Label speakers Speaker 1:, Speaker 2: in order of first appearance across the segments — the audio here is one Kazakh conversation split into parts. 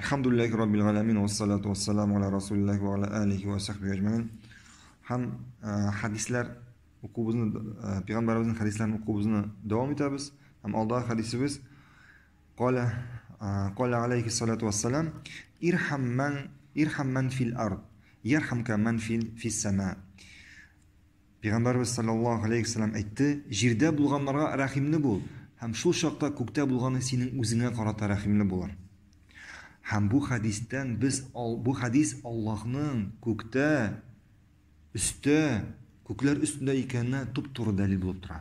Speaker 1: Elhamdülillahi Rabbil Alemin ve salatu ve аля ala ва аля ala alihi ve sahbihi ecmain. Ham e, hadislar o'quvimizni e, payg'ambarimizning hadislarini o'quvimizni davom etamiz. Ham oldingi hadisimiz qola e, qola alayhi salatu vesselam irham man irham man fil ard yarhamka man fil fis sama. Payg'ambarimiz sallallohu alayhi һәм бу хадистән без бу хадис Аллаһның күктә өстә күкләр өстендә икәненә туп-туры дәлил булып тора.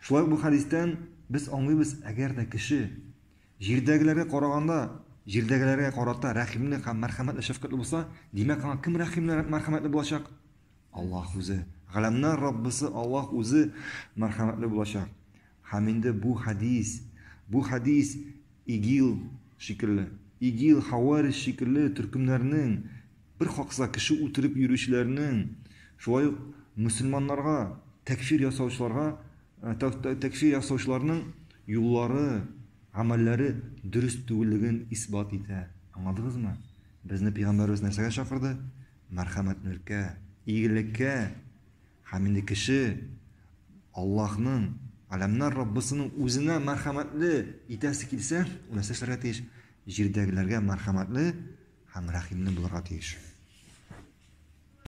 Speaker 1: Шулай бу хадистән без аңлыйбыз, әгәр дә кеше җирдәгеләргә караганда җирдәгеләргә карата рәхимле һәм мәрхәмәтле шәфкатле булса, димәк аңа кем рәхимле, мәрхәмәтле булачак? Аллаһ үзе. Галамнар Раббысы Аллаһ үзе мәрхәмәтле булачак. Һәм инде бу хадис, бу хадис игил шикілі игил хауари шикілі түркімдерінің бір хақса кіші өлтіріп жүрушілерінің шулай мұсылмандарға тәкфир жасаушыларға тәкфир жасаушыларының юлары амәлләре дұрыс түгілігін исбат итә аңладыңыз ма бізді пайғамбарымыз нәрсеге шақырды мәрхәмәтлікке игілікке һәм кіші аллаһның аламнар роббысының өзіне мархаматлы итәсі келсе ол нәрсе жердегілерге мархаматлы һәм рахимлі болырға тиіш